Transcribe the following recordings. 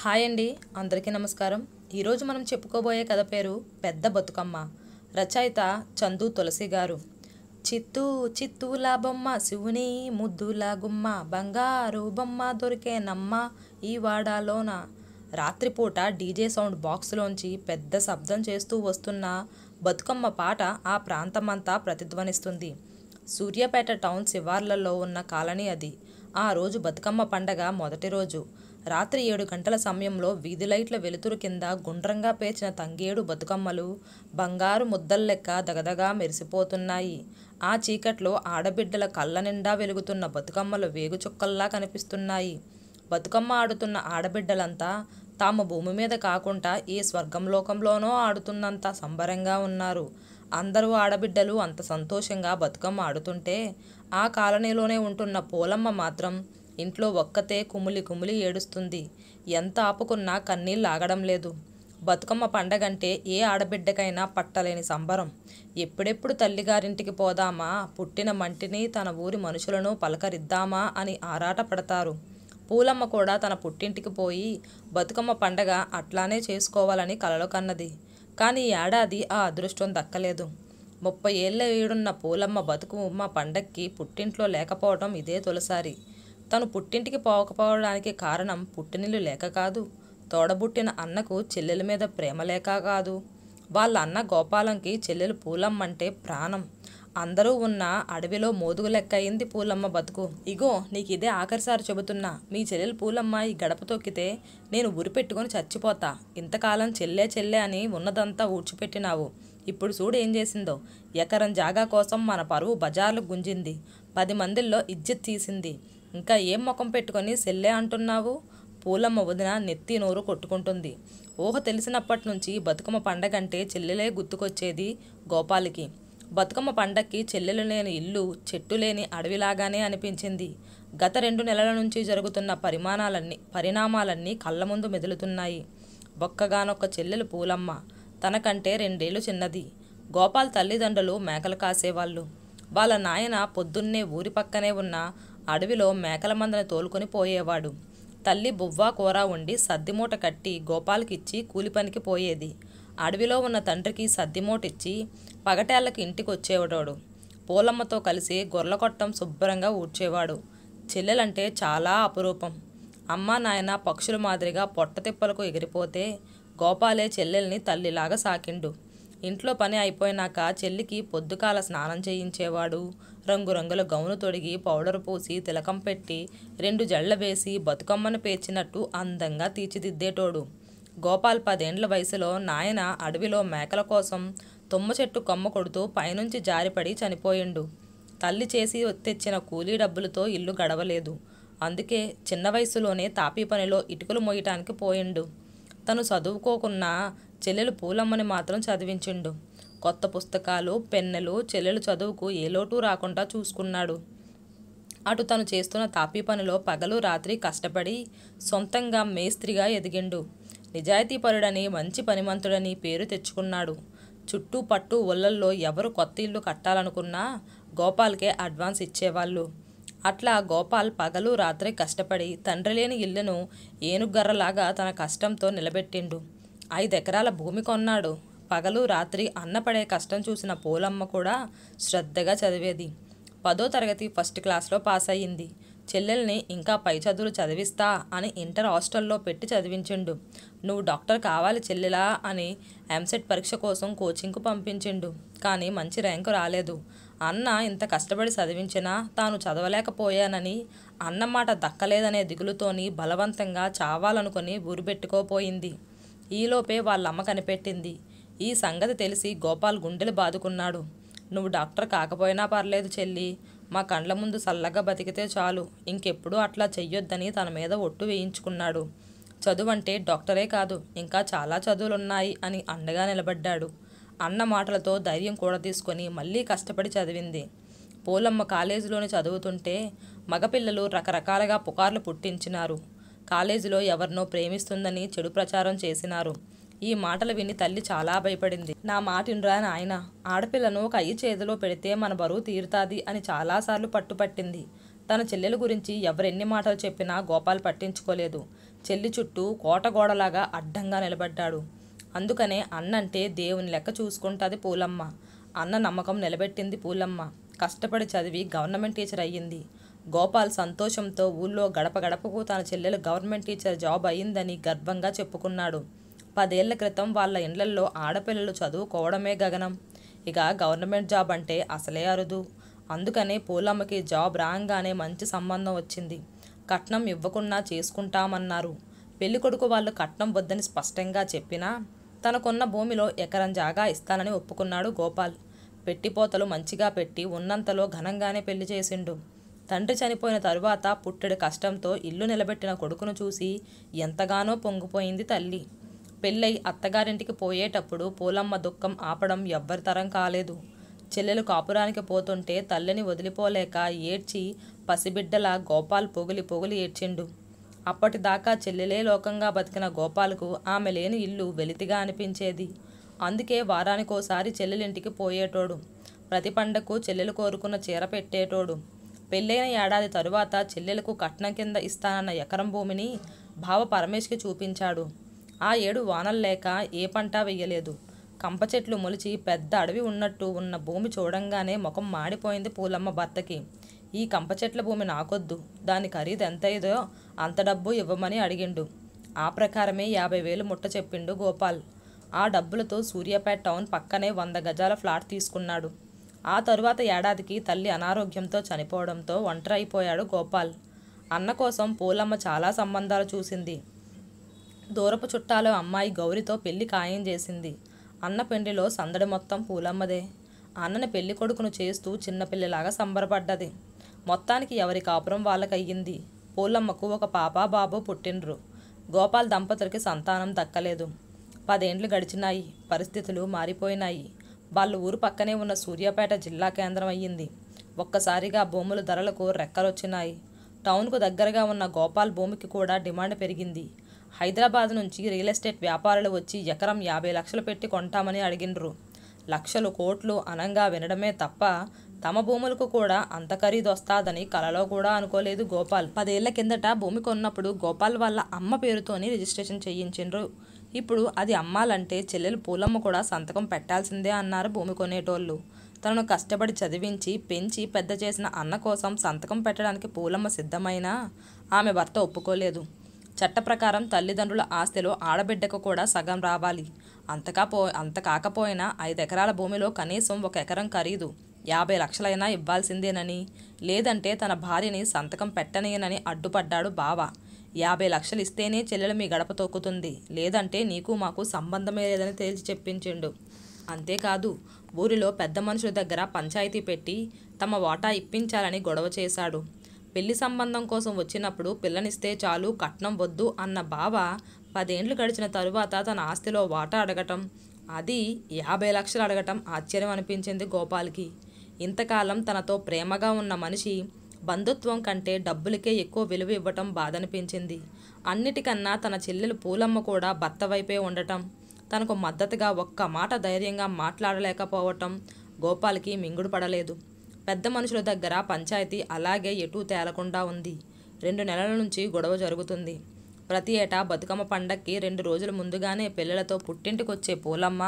hi అండి అందరికీ నమస్కారం ఈరోజు మనం చెప్పుకోబోయే కథ పేరు పెద్ద బతుకమ్మ రచయిత చందు తులసి గారు చిత్తూ చిత్తూలా బొమ్మ శివుని ముద్దులా గుమ్మ బంగారు బొమ్మ దొరికే నమ్మ ఈ వాడాలోన రాత్రిపూట డీజే సౌండ్ బాక్స్లోంచి పెద్ద శబ్దం చేస్తూ వస్తున్న బతుకమ్మ పాట ఆ ప్రాంతమంతా ప్రతిధ్వనిస్తుంది సూర్యాపేట టౌన్ శివార్లలో ఉన్న కాలనీ అది ఆ రోజు బతుకమ్మ పండగ మొదటి రోజు రాత్రి ఏడు గంటల సమయంలో వీధి లైట్ల వెలుతురు కింద గుండ్రంగా పేర్చిన తంగేడు బతుకమ్మలు బంగారు ముద్దల లెక్క దగదగా మెరిసిపోతున్నాయి ఆ చీకట్లో ఆడబిడ్డల కళ్ళ నిండా వెలుగుతున్న బతుకమ్మలు వేగుచుక్కల్లా కనిపిస్తున్నాయి బతుకమ్మ ఆడుతున్న ఆడబిడ్డలంతా తాము భూమి మీద కాకుండా ఏ స్వర్గంలోకంలోనో ఆడుతున్నంత సంబరంగా ఉన్నారు అందరూ ఆడబిడ్డలు అంత సంతోషంగా బతుకమ్మ ఆడుతుంటే ఆ కాలనీలోనే ఉంటున్న పోలమ్మ మాత్రం ఇంట్లో ఒక్కతే కుమిలి కుమిలి ఏడుస్తుంది ఎంత ఆపుకున్నా కన్నీళ్ళు ఆగడం లేదు బతుకమ్మ పండగంటే ఏ ఆడబిడ్డకైనా పట్టలేని సంబరం ఎప్పుడెప్పుడు తల్లిగారింటికి పోదామా పుట్టిన మంటిని తన ఊరి మనుషులను పలకరిద్దామా అని ఆరాట పడతారు పూలమ్మ కూడా తన పుట్టింటికి పోయి బతుకమ్మ పండగ అట్లానే చేసుకోవాలని కలలు కన్నది కానీ ఈ ఏడాది ఆ అదృష్టం దక్కలేదు ముప్పై ఏళ్ళ వీడున్న పూలమ్మ బతుకు మా పండక్కి పుట్టింట్లో లేకపోవడం ఇదే తొలిసారి తను పుట్టింటికి పోకపోవడానికి కారణం పుట్టినిల్లు లేక కాదు తోడబుట్టిన అన్నకు చెల్లెల మీద ప్రేమ లేక కాదు వాళ్ళ అన్న గోపాలంకి చెల్లెలు పూలమ్మంటే ప్రాణం అందరూ ఉన్న అడవిలో మోదుగు లెక్క అయింది పూలమ్మ బతుకు ఇగో నీకు ఇదే ఆఖరిసారి చెబుతున్నా మీ చెల్లెలు పూలమ్మ ఈ గడప తొక్కితే నేను ఉరి పెట్టుకొని చచ్చిపోతా ఇంతకాలం చెల్లే చెల్లే అని ఉన్నదంతా ఊడ్చిపెట్టినావు ఇప్పుడు చూడు ఏం చేసిందో ఎకరం జాగా కోసం మన పరువు బజార్లు గుంజింది పది మందిల్లో ఇజ్జత్ తీసింది ఇంకా ఏం ముఖం పెట్టుకొని సెల్లే అంటున్నావు పూలమ్మ వదిన నెత్తి నోరు కొట్టుకుంటుంది ఊహ తెలిసినప్పటి నుంచి బతుకమ్మ పండగంటే చెల్లెలే గుర్తుకొచ్చేది గోపాలకి బతుకమ్మ పండక్కి చెల్లెలు లేని ఇల్లు చెట్టు లేని అడవిలాగానే అనిపించింది గత రెండు నెలల నుంచి జరుగుతున్న పరిమాణాలన్నీ పరిణామాలన్నీ కళ్ళ ముందు మెదులుతున్నాయి ఒక్కగానొక్క చెల్లెలు పూలమ్మ తనకంటే రెండేళ్లు చిన్నది గోపాల్ తల్లిదండ్రులు మేకలు కాసేవాళ్ళు వాళ్ళ నాయన పొద్దున్నే ఊరి పక్కనే ఉన్న అడవిలో మేకల మందని తోలుకొని పోయేవాడు తల్లి బువ్వా కూర ఉండి సద్దిమూట కట్టి గోపాల్కిచ్చి కూలి పనికి పోయేది అడవిలో ఉన్న తండ్రికి ఇచ్చి పగటేళ్లకు ఇంటికి వచ్చేవాడు పూలమ్మతో కలిసి కొట్టం శుభ్రంగా ఊడ్చేవాడు చెల్లెలంటే చాలా అపురూపం అమ్మ నాయన పక్షుల మాదిరిగా పొట్టతిప్పలకు ఎగిరిపోతే గోపాలే చెల్లెల్ని తల్లిలాగా సాకిండు ఇంట్లో పని అయిపోయినాక చెల్లికి పొద్దుకాల స్నానం చేయించేవాడు రంగురంగుల గౌను తొడిగి పౌడర్ పోసి తిలకం పెట్టి రెండు జళ్ళ వేసి బతుకమ్మను పేర్చినట్టు అందంగా తీర్చిదిద్దేటోడు గోపాల్ పదేండ్ల వయసులో నాయన అడవిలో మేకల కోసం తుమ్మ చెట్టు కొమ్మ కొడుతూ పైనుంచి జారిపడి చనిపోయిండు తల్లి చేసి తెచ్చిన కూలీ డబ్బులతో ఇల్లు గడవలేదు అందుకే చిన్న వయసులోనే తాపీ పనిలో ఇటుకలు మోయటానికి పోయిండు తను చదువుకోకున్నా చెల్లెలు పూలమ్మని మాత్రం చదివించిండు కొత్త పుస్తకాలు పెన్నెలు చెల్లెలు చదువుకు ఏ లోటు రాకుండా చూసుకున్నాడు అటు తను చేస్తున్న తాపీ పనిలో పగలు రాత్రి కష్టపడి సొంతంగా మేస్త్రిగా ఎదిగిండు నిజాయితీపరుడని మంచి పనిమంతుడని పేరు తెచ్చుకున్నాడు చుట్టూ పట్టు ఒళ్ళల్లో ఎవరు కొత్త ఇల్లు కట్టాలనుకున్నా గోపాల్కే అడ్వాన్స్ ఇచ్చేవాళ్ళు అట్లా గోపాల్ పగలు రాత్రి కష్టపడి తండ్రి లేని ఇల్లును ఏనుగర్రలాగా తన కష్టంతో నిలబెట్టిండు ఐదెకరాల భూమి కొన్నాడు పగలు రాత్రి అన్నపడే కష్టం చూసిన పోలమ్మ కూడా శ్రద్ధగా చదివేది పదో తరగతి ఫస్ట్ క్లాస్లో పాస్ అయ్యింది చెల్లెల్ని ఇంకా పై చదువులు చదివిస్తా అని ఇంటర్ హాస్టల్లో పెట్టి చదివించిండు నువ్వు డాక్టర్ కావాలి చెల్లెలా అని ఎంసెట్ పరీక్ష కోసం కోచింగ్కు పంపించిండు కానీ మంచి ర్యాంకు రాలేదు అన్న ఇంత కష్టపడి చదివించినా తాను చదవలేకపోయానని అన్నమాట దక్కలేదనే దిగులుతోని బలవంతంగా చావాలనుకుని బురిపెట్టుకోపోయింది ఈలోపే వాళ్ళమ్మ కనిపెట్టింది ఈ సంగతి తెలిసి గోపాల్ గుండెలు బాదుకున్నాడు నువ్వు డాక్టర్ కాకపోయినా పర్లేదు చెల్లి మా కండ్ల ముందు చల్లగా బతికితే చాలు ఇంకెప్పుడు అట్లా చెయ్యొద్దని తన మీద ఒట్టు వేయించుకున్నాడు చదువంటే డాక్టరే కాదు ఇంకా చాలా చదువులున్నాయి అని అండగా నిలబడ్డాడు అన్న మాటలతో ధైర్యం కూడా తీసుకొని మళ్ళీ కష్టపడి చదివింది పోలమ్మ కాలేజీలోని చదువుతుంటే మగపిల్లలు రకరకాలుగా పుకార్లు పుట్టించినారు కాలేజీలో ఎవరినో ప్రేమిస్తుందని చెడు ప్రచారం చేసినారు ఈ మాటలు విని తల్లి చాలా భయపడింది నా మాటినరా నాయన ఆడపిల్లను ఒక అయ్యి చేతిలో పెడితే మన బరువు తీరుతాది అని చాలాసార్లు పట్టుపట్టింది తన చెల్లెల గురించి ఎవరెన్ని మాటలు చెప్పినా గోపాల్ పట్టించుకోలేదు చెల్లి చుట్టూ కోటగోడలాగా అడ్డంగా నిలబడ్డాడు అందుకనే అన్నంటే దేవుని లెక్క చూసుకుంటుంది పూలమ్మ అన్న నమ్మకం నిలబెట్టింది పూలమ్మ కష్టపడి చదివి గవర్నమెంట్ టీచర్ అయ్యింది గోపాల్ సంతోషంతో ఊళ్ళో గడప గడపకు తన చెల్లెలు గవర్నమెంట్ టీచర్ జాబ్ అయ్యిందని గర్వంగా చెప్పుకున్నాడు పదేళ్ల క్రితం వాళ్ళ ఇండ్లల్లో ఆడపిల్లలు చదువుకోవడమే గగనం ఇక గవర్నమెంట్ జాబ్ అంటే అసలే అరుదు అందుకనే పూలమ్మకి జాబ్ రాగానే మంచి సంబంధం వచ్చింది కట్నం ఇవ్వకుండా చేసుకుంటామన్నారు పెళ్ళికొడుకు వాళ్ళు కట్నం వద్దని స్పష్టంగా చెప్పినా తనకున్న భూమిలో ఎకరం జాగా ఇస్తానని ఒప్పుకున్నాడు గోపాల్ పెట్టిపోతలు మంచిగా పెట్టి ఉన్నంతలో ఘనంగానే పెళ్లి చేసిండు తండ్రి చనిపోయిన తరువాత పుట్టెడు కష్టంతో ఇల్లు నిలబెట్టిన కొడుకును చూసి ఎంతగానో పొంగిపోయింది తల్లి పెళ్ళై అత్తగారింటికి పోయేటప్పుడు పూలమ్మ దుఃఖం ఆపడం ఎవ్వరి తరం కాలేదు చెల్లెలు కాపురానికి పోతుంటే తల్లిని వదిలిపోలేక ఏడ్చి పసిబిడ్డల గోపాల్ పొగిలి పొగిలి ఏడ్చిండు అప్పటిదాకా చెల్లెలే లోకంగా బతికిన గోపాలకు ఆమె లేని ఇల్లు వెలితిగా అనిపించేది అందుకే వారానికోసారి చెల్లెలింటికి పోయేటోడు ప్రతి పండకు చెల్లెలు కోరుకున్న చీర పెట్టేటోడు పెళ్ళైన ఏడాది తరువాత చెల్లెలకు కట్నం కింద ఇస్తానన్న ఎకరం భూమిని భావ పరమేష్కి చూపించాడు ఆ ఏడు వానలు లేక ఏ పంట వెయ్యలేదు కంప చెట్లు మొలిచి పెద్ద అడవి ఉన్నట్టు ఉన్న భూమి చూడంగానే ముఖం మాడిపోయింది పూలమ్మ భర్తకి ఈ కంప చెట్ల భూమి నాకొద్దు దాని ఖరీదు ఎంతైదో అంత డబ్బు ఇవ్వమని అడిగిండు ఆ ప్రకారమే యాభై వేలు ముట్ట చెప్పిండు గోపాల్ ఆ డబ్బులతో సూర్యాపేట టౌన్ పక్కనే వంద గజాల ఫ్లాట్ తీసుకున్నాడు ఆ తరువాత ఏడాదికి తల్లి అనారోగ్యంతో చనిపోవడంతో ఒంటరైపోయాడు గోపాల్ అన్న కోసం పూలమ్మ చాలా సంబంధాలు చూసింది దూరపు చుట్టాల అమ్మాయి గౌరితో పెళ్లి ఖాయం చేసింది అన్న పెండిలో సందడి మొత్తం పూలమ్మదే అన్నని పెళ్లి కొడుకును చేస్తూ చిన్నపిల్లలాగా సంబరపడ్డది మొత్తానికి ఎవరి కాపురం వాళ్ళకయ్యింది పూలమ్మకు ఒక పాప బాబు పుట్టినరు గోపాల్ దంపతులకి సంతానం దక్కలేదు పదేండ్లు గడిచినాయి పరిస్థితులు మారిపోయినాయి వాళ్ళ ఊరు పక్కనే ఉన్న సూర్యాపేట జిల్లా కేంద్రం అయ్యింది ఒక్కసారిగా భూముల ధరలకు రెక్కలొచ్చినాయి టౌన్కు దగ్గరగా ఉన్న గోపాల్ భూమికి కూడా డిమాండ్ పెరిగింది హైదరాబాద్ నుంచి రియల్ ఎస్టేట్ వ్యాపారులు వచ్చి ఎకరం యాభై లక్షలు పెట్టి కొంటామని అడిగినరు లక్షలు కోట్లు అనంగా వినడమే తప్ప తమ భూములకు కూడా అంత ఖరీదు వస్తాదని కలలో కూడా అనుకోలేదు గోపాల్ పదేళ్ల కిందట భూమి కొన్నప్పుడు గోపాల్ వాళ్ళ అమ్మ పేరుతోని రిజిస్ట్రేషన్ చేయించిండ్రు ఇప్పుడు అది అమ్మాలంటే చెల్లెలు పూలమ్మ కూడా సంతకం పెట్టాల్సిందే అన్నారు భూమి కొనేటోళ్ళు తనను కష్టపడి చదివించి పెంచి పెద్ద చేసిన అన్న కోసం సంతకం పెట్టడానికి పూలమ్మ సిద్ధమైనా ఆమె భర్త ఒప్పుకోలేదు చట్ట ప్రకారం తల్లిదండ్రుల ఆస్తిలో ఆడబిడ్డకు కూడా సగం రావాలి అంతకాపో అంత కాకపోయినా ఐదు ఎకరాల భూమిలో కనీసం ఒక ఎకరం ఖరీదు యాభై లక్షలైనా ఇవ్వాల్సిందేనని లేదంటే తన భార్యని సంతకం పెట్టనేనని అడ్డుపడ్డాడు బావ యాభై లక్షలు ఇస్తేనే చెల్లెలు మీ గడప తొక్కుతుంది లేదంటే నీకు మాకు సంబంధమే లేదని తేల్చి చెప్పించిండు అంతేకాదు ఊరిలో పెద్ద మనుషుల దగ్గర పంచాయతీ పెట్టి తమ వాటా ఇప్పించాలని గొడవ చేశాడు పెళ్లి సంబంధం కోసం వచ్చినప్పుడు పిల్లనిస్తే చాలు కట్నం వద్దు అన్న బావ పదేండ్లు గడిచిన తరువాత తన ఆస్తిలో వాటా అడగటం అది యాభై లక్షలు అడగటం ఆశ్చర్యం అనిపించింది గోపాల్కి ఇంతకాలం తనతో ప్రేమగా ఉన్న మనిషి బంధుత్వం కంటే డబ్బులకే ఎక్కువ విలువ ఇవ్వటం బాధనిపించింది అన్నిటికన్నా తన చెల్లెలు పూలమ్మ కూడా భర్త వైపే ఉండటం తనకు మద్దతుగా ఒక్క మాట ధైర్యంగా మాట్లాడలేకపోవటం గోపాల్కి మింగుడు పడలేదు పెద్ద మనుషుల దగ్గర పంచాయతీ అలాగే ఎటూ తేలకుండా ఉంది రెండు నెలల నుంచి గొడవ జరుగుతుంది ప్రతి ఏటా బతుకమ్మ పండక్కి రెండు రోజుల ముందుగానే పిల్లలతో పుట్టింటికొచ్చే పూలమ్మ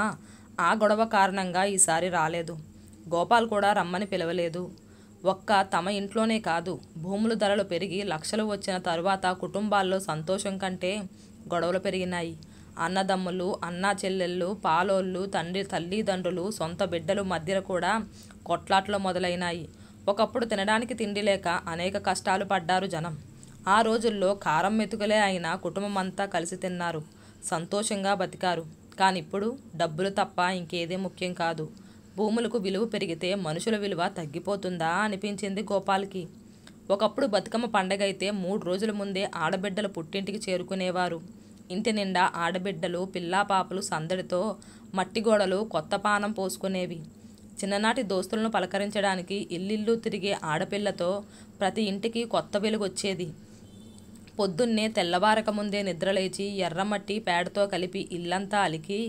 ఆ గొడవ కారణంగా ఈసారి రాలేదు గోపాల్ కూడా రమ్మని పిలవలేదు ఒక్క తమ ఇంట్లోనే కాదు భూముల ధరలు పెరిగి లక్షలు వచ్చిన తరువాత కుటుంబాల్లో సంతోషం కంటే గొడవలు పెరిగినాయి అన్నదమ్ములు అన్నా చెల్లెళ్ళు పాలోళ్ళు తండ్రి తల్లిదండ్రులు సొంత బిడ్డలు మధ్యలో కూడా కొట్లాట్లు మొదలైనాయి ఒకప్పుడు తినడానికి తిండి లేక అనేక కష్టాలు పడ్డారు జనం ఆ రోజుల్లో కారం మెతుకులే అయిన కుటుంబం అంతా కలిసి తిన్నారు సంతోషంగా బతికారు కానీ ఇప్పుడు డబ్బులు తప్ప ఇంకేదే ముఖ్యం కాదు భూములకు విలువ పెరిగితే మనుషుల విలువ తగ్గిపోతుందా అనిపించింది గోపాల్కి ఒకప్పుడు బతుకమ్మ పండగ అయితే మూడు రోజుల ముందే ఆడబిడ్డలు పుట్టింటికి చేరుకునేవారు ఇంటి నిండా ఆడబిడ్డలు పిల్లాపాపలు సందడితో మట్టిగోడలు కొత్త పానం పోసుకునేవి చిన్ననాటి దోస్తులను పలకరించడానికి ఇల్లిల్లు తిరిగే ఆడపిల్లతో ప్రతి ఇంటికి కొత్త వెలుగొచ్చేది పొద్దున్నే తెల్లవారక ముందే నిద్రలేచి ఎర్రమట్టి పేడతో కలిపి ఇల్లంతా అలికి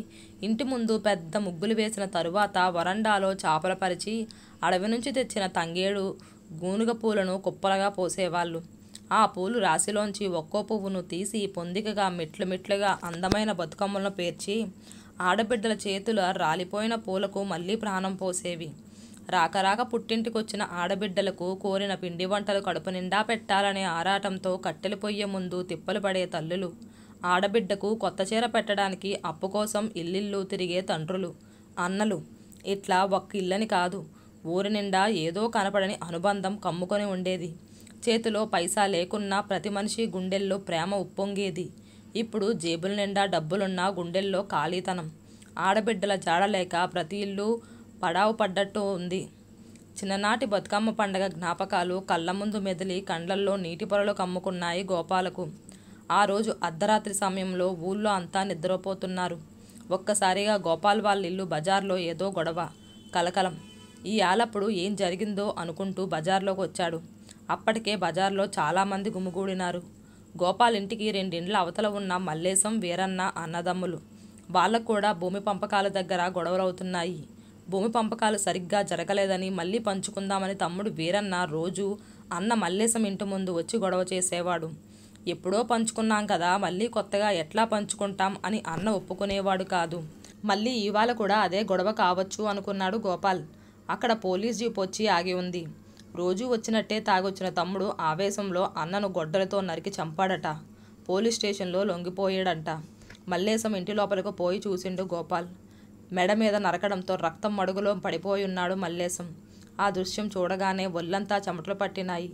ఇంటి ముందు పెద్ద ముగ్గులు వేసిన తరువాత వరండాలో చాపలు పరిచి అడవి నుంచి తెచ్చిన తంగేడు గూనుగ పూలను కుప్పలుగా పోసేవాళ్ళు ఆ పూలు రాశిలోంచి ఒక్కో పువ్వును తీసి పొందికగా మెట్లు మెట్లుగా అందమైన బతుకమ్మలను పేర్చి ఆడబిడ్డల చేతుల రాలిపోయిన పూలకు మళ్ళీ ప్రాణం పోసేవి రాకరాక పుట్టింటికొచ్చిన ఆడబిడ్డలకు కోరిన పిండి వంటలు కడుపు నిండా పెట్టాలనే ఆరాటంతో కట్టెలు పొయ్యే ముందు తిప్పలు పడే తల్లులు ఆడబిడ్డకు కొత్త చీర పెట్టడానికి అప్పు కోసం ఇల్లిల్లు తిరిగే తండ్రులు అన్నలు ఇట్లా ఒక్క ఇల్లని కాదు ఊరి నిండా ఏదో కనపడని అనుబంధం కమ్ముకొని ఉండేది చేతిలో పైసా లేకున్నా ప్రతి మనిషి గుండెల్లో ప్రేమ ఉప్పొంగేది ఇప్పుడు జేబుల నిండా డబ్బులున్నా గుండెల్లో ఖాళీతనం ఆడబిడ్డల జాడలేక ప్రతి ఇల్లు పడావు పడ్డట్టు ఉంది చిన్ననాటి బతుకమ్మ పండగ జ్ఞాపకాలు కళ్ళ ముందు మెదిలి కండ్లల్లో నీటి పొరలు కమ్ముకున్నాయి గోపాలకు ఆ రోజు అర్ధరాత్రి సమయంలో ఊళ్ళో అంతా నిద్రపోతున్నారు ఒక్కసారిగా గోపాల్ వాళ్ళ ఇల్లు బజార్లో ఏదో గొడవ కలకలం ఈ ఆలప్పుడు ఏం జరిగిందో అనుకుంటూ బజార్లోకి వచ్చాడు అప్పటికే బజార్లో చాలామంది గుమిగూడినారు గోపాల్ ఇంటికి రెండిండ్ల అవతల ఉన్న మల్లేశం వీరన్న అన్నదమ్ములు వాళ్ళకు కూడా భూమి పంపకాల దగ్గర గొడవలవుతున్నాయి భూమి పంపకాలు సరిగ్గా జరగలేదని మళ్ళీ పంచుకుందామని తమ్ముడు వీరన్న రోజు అన్న మల్లేశం ఇంటి ముందు వచ్చి గొడవ చేసేవాడు ఎప్పుడో పంచుకున్నాం కదా మళ్ళీ కొత్తగా ఎట్లా పంచుకుంటాం అని అన్న ఒప్పుకునేవాడు కాదు మళ్ళీ ఇవాళ కూడా అదే గొడవ కావచ్చు అనుకున్నాడు గోపాల్ అక్కడ పోలీస్ జీప్ వచ్చి ఆగి ఉంది రోజూ వచ్చినట్టే తాగొచ్చిన తమ్ముడు ఆవేశంలో అన్నను గొడ్డలతో నరికి చంపాడట పోలీస్ స్టేషన్లో లొంగిపోయాడంట మల్లేశం ఇంటి లోపలకు పోయి చూసిండు గోపాల్ మెడ మీద నరకడంతో రక్తం మడుగులో పడిపోయి ఉన్నాడు మల్లేశం ఆ దృశ్యం చూడగానే ఒళ్ళంతా చెమటలు పట్టినాయి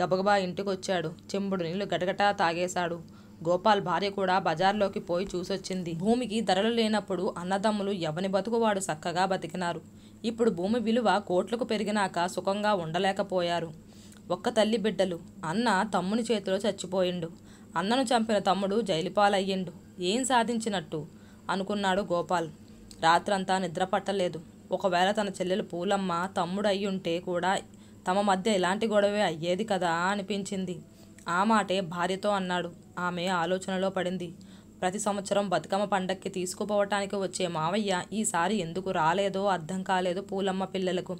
గబగబా ఇంటికొచ్చాడు చెంబుడు నీళ్లు గటగటా తాగేశాడు గోపాల్ భార్య కూడా బజార్లోకి పోయి చూసొచ్చింది భూమికి ధరలు లేనప్పుడు అన్నదమ్ములు ఎవని బతుకు వాడు చక్కగా బతికినారు ఇప్పుడు భూమి విలువ కోట్లకు పెరిగినాక సుఖంగా ఉండలేకపోయారు ఒక్క తల్లి బిడ్డలు అన్న తమ్ముని చేతిలో చచ్చిపోయిండు అన్నను చంపిన తమ్ముడు జైలుపాలయ్యిండు ఏం సాధించినట్టు అనుకున్నాడు గోపాల్ రాత్రంతా నిద్ర పట్టలేదు ఒకవేళ తన చెల్లెలు పూలమ్మ తమ్ముడు అయ్యుంటే కూడా తమ మధ్య ఇలాంటి గొడవే అయ్యేది కదా అనిపించింది ఆ మాటే భార్యతో అన్నాడు ఆమె ఆలోచనలో పడింది ప్రతి సంవత్సరం బతుకమ్మ పండక్కి తీసుకుపోవటానికి వచ్చే మావయ్య ఈసారి ఎందుకు రాలేదో అర్థం కాలేదు పూలమ్మ పిల్లలకు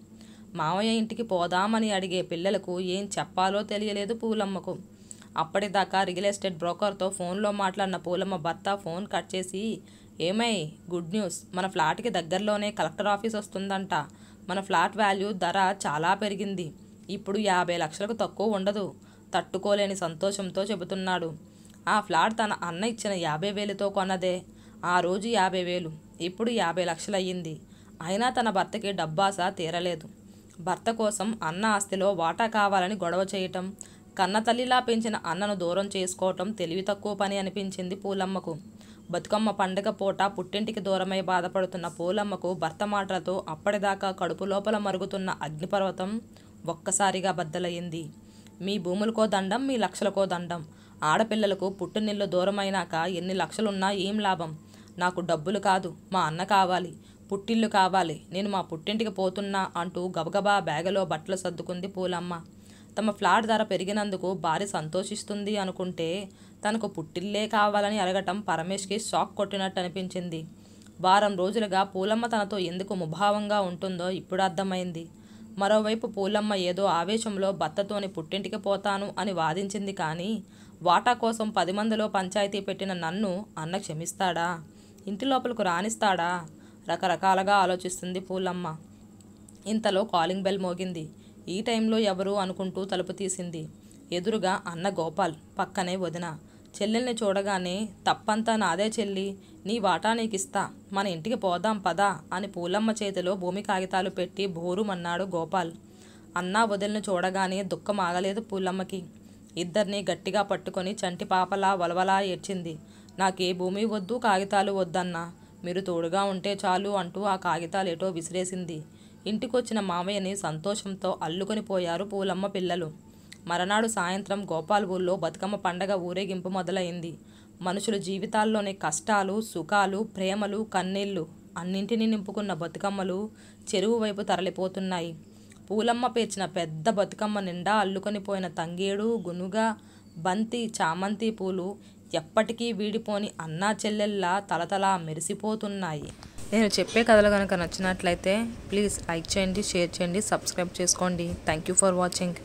మావయ్య ఇంటికి పోదామని అడిగే పిల్లలకు ఏం చెప్పాలో తెలియలేదు పూలమ్మకు అప్పటిదాకా రియల్ ఎస్టేట్ బ్రోకర్తో ఫోన్లో మాట్లాడిన పూలమ్మ భర్త ఫోన్ కట్ చేసి ఏమై గుడ్ న్యూస్ మన ఫ్లాట్కి దగ్గరలోనే కలెక్టర్ ఆఫీస్ వస్తుందంట మన ఫ్లాట్ వాల్యూ ధర చాలా పెరిగింది ఇప్పుడు యాభై లక్షలకు తక్కువ ఉండదు తట్టుకోలేని సంతోషంతో చెబుతున్నాడు ఆ ఫ్లాట్ తన అన్న ఇచ్చిన యాభై వేలతో కొన్నదే ఆ రోజు యాభై వేలు ఇప్పుడు యాభై లక్షలయ్యింది అయినా తన భర్తకి డబ్బాస తీరలేదు భర్త కోసం అన్న ఆస్తిలో వాటా కావాలని గొడవ చేయటం కన్న తల్లిలా పెంచిన అన్నను దూరం చేసుకోవటం తెలివి తక్కువ పని అనిపించింది పూలమ్మకు బతుకమ్మ పండగ పూట పుట్టింటికి దూరమై బాధపడుతున్న పూలమ్మకు భర్త మాటలతో అప్పటిదాకా కడుపు లోపల మరుగుతున్న అగ్నిపర్వతం ఒక్కసారిగా బద్దలయ్యింది మీ భూములకో దండం మీ లక్షలకో దండం ఆడపిల్లలకు పుట్టినిల్లు దూరమైనాక ఎన్ని లక్షలున్నా ఏం లాభం నాకు డబ్బులు కాదు మా అన్న కావాలి పుట్టిల్లు కావాలి నేను మా పుట్టింటికి పోతున్నా అంటూ గబగబా బ్యాగలో బట్టలు సర్దుకుంది పూలమ్మ తమ ఫ్లాట్ ధర పెరిగినందుకు భార్య సంతోషిస్తుంది అనుకుంటే తనకు పుట్టిల్లే కావాలని అడగటం పరమేష్కి షాక్ కొట్టినట్టు అనిపించింది వారం రోజులుగా పూలమ్మ తనతో ఎందుకు ముభావంగా ఉంటుందో ఇప్పుడు అర్థమైంది మరోవైపు పూలమ్మ ఏదో ఆవేశంలో భర్తతోని పుట్టింటికి పోతాను అని వాదించింది కానీ వాటా కోసం పది మందిలో పంచాయతీ పెట్టిన నన్ను అన్న క్షమిస్తాడా ఇంటి లోపలకు రాణిస్తాడా రకరకాలుగా ఆలోచిస్తుంది పూలమ్మ ఇంతలో కాలింగ్ బెల్ మోగింది ఈ టైంలో ఎవరు అనుకుంటూ తలుపు తీసింది ఎదురుగా అన్న గోపాల్ పక్కనే వదిన చెల్లెల్ని చూడగానే తప్పంతా నాదే చెల్లి నీ వాటా నీకిస్తా మన ఇంటికి పోదాం పదా అని పూలమ్మ చేతిలో భూమి కాగితాలు పెట్టి బోరుమన్నాడు గోపాల్ అన్నా వదిలిని చూడగానే దుఃఖం ఆగలేదు పూలమ్మకి ఇద్దరిని గట్టిగా పట్టుకొని చంటి పాపలా వలవలా ఏడ్చింది నాకే భూమి వద్దు కాగితాలు వద్దన్నా మీరు తోడుగా ఉంటే చాలు అంటూ ఆ కాగితాలు ఎటో విసిరేసింది ఇంటికొచ్చిన మామయ్యని సంతోషంతో అల్లుకొని పోయారు పూలమ్మ పిల్లలు మరనాడు సాయంత్రం గోపాల్ ఊర్లో బతుకమ్మ పండగ ఊరేగింపు మొదలైంది మనుషుల జీవితాల్లోని కష్టాలు సుఖాలు ప్రేమలు కన్నీళ్ళు అన్నింటినీ నింపుకున్న బతుకమ్మలు చెరువు వైపు తరలిపోతున్నాయి పూలమ్మ పేర్చిన పెద్ద బతుకమ్మ నిండా అల్లుకొని పోయిన తంగేడు గునుగ బంతి చామంతి పూలు ఎప్పటికీ వీడిపోని అన్నా చెల్లెల్లా తలతలా మెరిసిపోతున్నాయి నేను చెప్పే కథలు కనుక నచ్చినట్లయితే ప్లీజ్ లైక్ చేయండి షేర్ చేయండి సబ్స్క్రైబ్ చేసుకోండి థ్యాంక్ యూ ఫర్ వాచింగ్